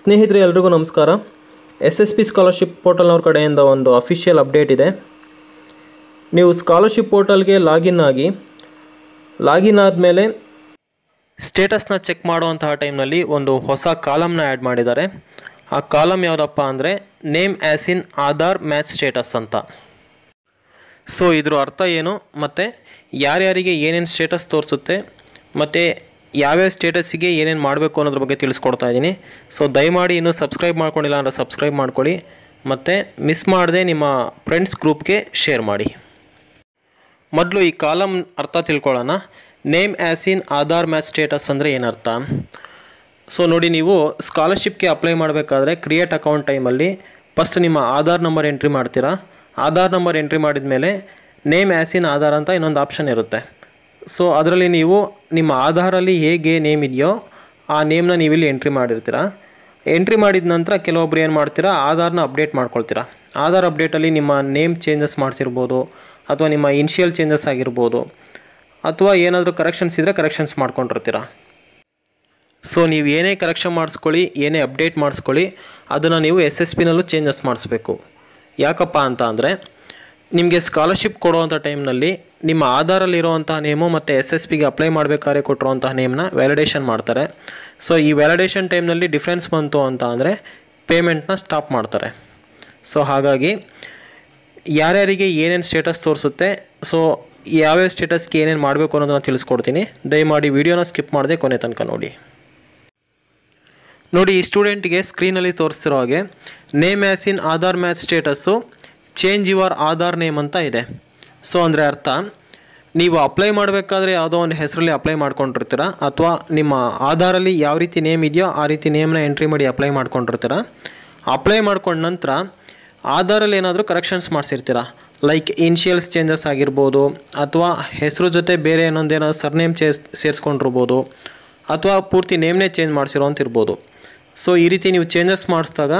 ಸ್ನೇಹಿತರೆ ಎಲ್ರಿಗೂ ನಮಸ್ಕಾರ ಎಸ್ ಎಸ್ ಪಿ ಸ್ಕಾಲರ್ಶಿಪ್ ಪೋರ್ಟಲ್ನವ್ರ ಕಡೆಯಿಂದ ಒಂದು ಅಫಿಷಿಯಲ್ ಅಪ್ಡೇಟ್ ಇದೆ ನೀವು ಸ್ಕಾಲರ್ಶಿಪ್ ಪೋರ್ಟಲ್ಗೆ ಲಾಗಿನ್ ಆಗಿ ಲಾಗಿನ್ ಆದಮೇಲೆ ಸ್ಟೇಟಸ್ನ ಚೆಕ್ ಮಾಡುವಂತಹ ಟೈಮ್ನಲ್ಲಿ ಒಂದು ಹೊಸ ಕಾಲಮ್ನ ಆ್ಯಡ್ ಮಾಡಿದ್ದಾರೆ ಆ ಕಾಲಮ್ ಯಾವುದಪ್ಪ ಅಂದರೆ name as in Aadhaar match status ಅಂತ ಸೊ ಇದ್ರ ಅರ್ಥ ಏನು ಮತ್ತು ಯಾರ್ಯಾರಿಗೆ ಏನೇನು ಸ್ಟೇಟಸ್ ತೋರಿಸುತ್ತೆ ಮತ್ತು ಯಾವ್ಯಾವ ಸ್ಟೇಟಸ್ಸಿಗೆ ಏನೇನು ಮಾಡಬೇಕು ಅನ್ನೋದ್ರ ಬಗ್ಗೆ ತಿಳಿಸ್ಕೊಡ್ತಾ ಇದ್ದೀನಿ ಸೊ ದಯಮಾಡಿ ಇನ್ನೂ ಸಬ್ಸ್ಕ್ರೈಬ್ ಮಾಡ್ಕೊಂಡಿಲ್ಲ ಅಂದರೆ ಸಬ್ಸ್ಕ್ರೈಬ್ ಮಾಡ್ಕೊಳ್ಳಿ ಮತ್ತು ಮಿಸ್ ಮಾಡದೆ ನಿಮ್ಮ ಫ್ರೆಂಡ್ಸ್ ಗ್ರೂಪ್ಗೆ ಶೇರ್ ಮಾಡಿ ಮೊದಲು ಈ ಕಾಲಮ್ ಅರ್ಥ ತಿಳ್ಕೊಳ್ಳೋಣ name as in Aadhaar match status ಅಂದರೆ ಏನರ್ಥ ಸೊ ನೋಡಿ ನೀವು ಸ್ಕಾಲರ್ಶಿಪ್ಗೆ ಅಪ್ಲೈ ಮಾಡಬೇಕಾದ್ರೆ ಕ್ರಿಯೇಟ್ ಅಕೌಂಟ್ ಟೈಮಲ್ಲಿ ಫಸ್ಟ್ ನಿಮ್ಮ ಆಧಾರ್ ನಂಬರ್ ಎಂಟ್ರಿ ಮಾಡ್ತೀರಾ ಆಧಾರ್ ನಂಬರ್ ಎಂಟ್ರಿ ಮಾಡಿದ ಮೇಲೆ ನೇಮ್ ಆ್ಯಸ್ ಇನ್ ಆಧಾರ್ ಅಂತ ಇನ್ನೊಂದು ಆಪ್ಷನ್ ಇರುತ್ತೆ ಸೊ ಅದರಲ್ಲಿ ನೀವು ನಿಮ್ಮ ಆಧಾರಲ್ಲಿ ಹೇಗೆ ನೇಮ್ ಇದೆಯೋ ಆ ನೇಮ್ನ ನೀವಿಲ್ಲಿ ಎಂಟ್ರಿ ಮಾಡಿರ್ತೀರಾ ಎಂಟ್ರಿ ಮಾಡಿದ ನಂತರ ಕೆಲವೊಬ್ರು ಏನು ಮಾಡ್ತೀರಾ ಆಧಾರ್ನ ಅಪ್ಡೇಟ್ ಮಾಡ್ಕೊಳ್ತೀರಾ ಆಧಾರ್ ಅಪ್ಡೇಟಲ್ಲಿ ನಿಮ್ಮ ನೇಮ್ ಚೇಂಜಸ್ ಮಾಡಿಸಿರ್ಬೋದು ಅಥವಾ ನಿಮ್ಮ ಇನಿಷಿಯಲ್ ಚೇಂಜಸ್ ಆಗಿರ್ಬೋದು ಅಥವಾ ಏನಾದರೂ ಕರೆಕ್ಷನ್ಸ್ ಇದ್ದರೆ ಕರೆಕ್ಷನ್ಸ್ ಮಾಡ್ಕೊಂಡಿರ್ತೀರ ಸೊ ನೀವು ಏನೇ ಕರೆಕ್ಷನ್ ಮಾಡಿಸ್ಕೊಳ್ಳಿ ಏನೇ ಅಪ್ಡೇಟ್ ಮಾಡಿಸ್ಕೊಳ್ಳಿ ಅದನ್ನು ನೀವು ಎಸ್ ಎಸ್ ಪಿನಲ್ಲೂ ಚೇಂಜಸ್ ಮಾಡಿಸ್ಬೇಕು ಯಾಕಪ್ಪ ಅಂತ ಅಂದರೆ ನಿಮಗೆ ಸ್ಕಾಲರ್ಶಿಪ್ ಕೊಡುವಂಥ ಟೈಮ್ನಲ್ಲಿ ನಿಮ್ಮ ಆಧಾರಲ್ಲಿರುವಂತಹ ನೇಮು ಮತ್ತು ಎಸ್ ಎಸ್ ಪಿಗೆ ಅಪ್ಲೈ ಮಾಡಬೇಕಾದ್ರೆ ಕೊಟ್ಟಿರುವಂತಹ ನೇಮ್ನ ವ್ಯಾಲಿಡೇಷನ್ ಮಾಡ್ತಾರೆ ಸೊ ಈ ವ್ಯಾಲಿಡೇಷನ್ ಟೈಮ್ನಲ್ಲಿ ಡಿಫ್ರೆನ್ಸ್ ಬಂತು ಅಂತ ಅಂದರೆ ಪೇಮೆಂಟ್ನ ಸ್ಟಾಪ್ ಮಾಡ್ತಾರೆ ಸೊ ಹಾಗಾಗಿ ಯಾರ್ಯಾರಿಗೆ ಏನೇನು ಸ್ಟೇಟಸ್ ತೋರಿಸುತ್ತೆ ಸೊ ಯಾವ್ಯಾವ ಸ್ಟೇಟಸ್ಗೆ ಏನೇನು ಮಾಡಬೇಕು ಅನ್ನೋದನ್ನ ತಿಳಿಸ್ಕೊಡ್ತೀನಿ ದಯಮಾಡಿ ವಿಡಿಯೋನ ಸ್ಕಿಪ್ ಮಾಡದೆ ಕೊನೆ ತನಕ ನೋಡಿ ನೋಡಿ ಈ ಸ್ಟೂಡೆಂಟ್ಗೆ ಸ್ಕ್ರೀನಲ್ಲಿ ತೋರಿಸಿರೋ ಹಾಗೆ name as in Aadhaar match status change your Aadhaar name ಅಂತ ಇದೆ ಸೊ ಅಂದರೆ ಅರ್ಥ ನೀವು ಅಪ್ಲೈ ಮಾಡಬೇಕಾದ್ರೆ ಯಾವುದೋ ಒಂದು ಹೆಸರಲ್ಲಿ ಅಪ್ಲೈ ಮಾಡ್ಕೊಂಡಿರ್ತೀರ ಅಥವಾ ನಿಮ್ಮ ಆಧಾರಲ್ಲಿ ಯಾವ ರೀತಿ ನೇಮ್ ಇದೆಯೋ ಆ ರೀತಿ ನೇಮ್ನ ಎಂಟ್ರಿ ಮಾಡಿ ಅಪ್ಲೈ ಮಾಡ್ಕೊಂಡಿರ್ತೀರ ಅಪ್ಲೈ ಮಾಡ್ಕೊಂಡ ನಂತರ ಆಧಾರಲ್ಲಿ ಏನಾದರೂ ಕರೆಕ್ಷನ್ಸ್ ಮಾಡಿಸಿರ್ತೀರ ಲೈಕ್ ಇನ್ಷಿಯಲ್ಸ್ ಚೇಂಜಸ್ ಆಗಿರ್ಬೋದು ಅಥವಾ ಹೆಸರು ಜೊತೆ ಬೇರೆ ಸರ್ ಸರ್ನೇಮ್ ಚೇಸ್ ಸೇರಿಸ್ಕೊಂಡಿರ್ಬೋದು ಅಥವಾ ಪೂರ್ತಿ ನೇಮ್ನೇ ಚೇಂಜ್ ಮಾಡಿಸಿರೋ ಅಂತ ಇರ್ಬೋದು ಸೊ ಈ ರೀತಿ ನೀವು ಚೇಂಜಸ್ ಮಾಡಿಸಿದಾಗ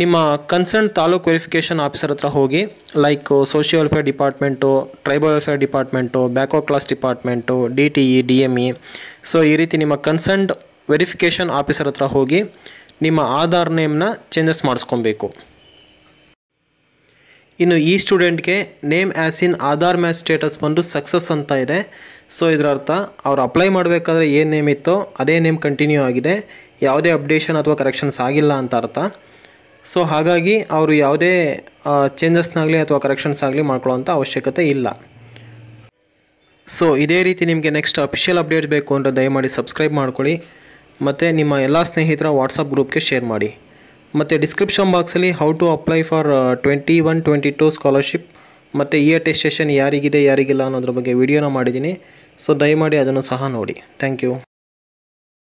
ನಿಮ್ಮ ಕನ್ಸರ್ನ್ ತಾಲೂಕ್ ವೆರಿಫಿಕೇಷನ್ ಆಫೀಸರ್ ಹತ್ರ ಹೋಗಿ like social welfare department tribal welfare department ಬ್ಯಾಕೋ class department D T E D M E so ಈ ರೀತಿ ನಿಮ್ಮ ಕನ್ಸರ್ನ್ಡ್ ವೆರಿಫಿಕೇಷನ್ ಆಫೀಸರ್ ಹತ್ರ ಹೋಗಿ ನಿಮ್ಮ ಆಧಾರ್ ನೇಮ್ನ ಚೇಂಜಸ್ ಮಾಡಿಸ್ಕೊಬೇಕು ಇನ್ನು ಈ ಸ್ಟೂಡೆಂಟ್ಗೆ name as in Aadhaar match status ಬಂದು ಸಕ್ಸಸ್ ಅಂತ ಇದೆ ಸೊ ಇದರ ಅರ್ಥ ಅವ್ರು ಅಪ್ಲೈ ಮಾಡಬೇಕಾದ್ರೆ ಏನು ನೇಮ್ ಇತ್ತೋ ಅದೇ ನೇಮ್ ಕಂಟಿನ್ಯೂ ಆಗಿದೆ ಯಾವುದೇ ಅಪ್ಡೇಷನ್ ಅಥವಾ ಕರೆಕ್ಷನ್ಸ್ ಆಗಿಲ್ಲ ಅಂತ ಅರ್ಥ ಸೊ ಹಾಗಾಗಿ ಅವರು ಯಾವುದೇ ಚೇಂಜಸ್ನಾಗಲಿ ಅಥವಾ ಕರೆಕ್ಷನ್ಸ್ ಆಗಲಿ ಮಾಡ್ಕೊಳ್ಳೋವಂಥ ಅವಶ್ಯಕತೆ ಇಲ್ಲ ಸೊ ಇದೇ ರೀತಿ ನಿಮಗೆ ನೆಕ್ಸ್ಟ್ ಅಫಿಷಿಯಲ್ ಅಪ್ಡೇಟ್ ಬೇಕು ಅಂದರೆ ದಯಮಾಡಿ ಸಬ್ಸ್ಕ್ರೈಬ್ ಮಾಡ್ಕೊಳ್ಳಿ ಮತ್ತು ನಿಮ್ಮ ಎಲ್ಲ ಸ್ನೇಹಿತರ ವಾಟ್ಸಪ್ ಗ್ರೂಪ್ಗೆ ಶೇರ್ ಮಾಡಿ ಮತ್ತು ಡಿಸ್ಕ್ರಿಪ್ಷನ್ ಬಾಕ್ಸಲ್ಲಿ how to apply for twenty one twenty two scholarship ಮತ್ತು ಇ ಅಟೆಸ್ಟೇಷನ್ ಯಾರಿಗಿದೆ ಯಾರಿಗಿಲ್ಲ ಅನ್ನೋದ್ರ ಬಗ್ಗೆ ವಿಡಿಯೋನ ಮಾಡಿದ್ದೀನಿ ಸೊ ದಯಮಾಡಿ ಅದನ್ನು ಸಹ ನೋಡಿ ಥ್ಯಾಂಕ್ ಯು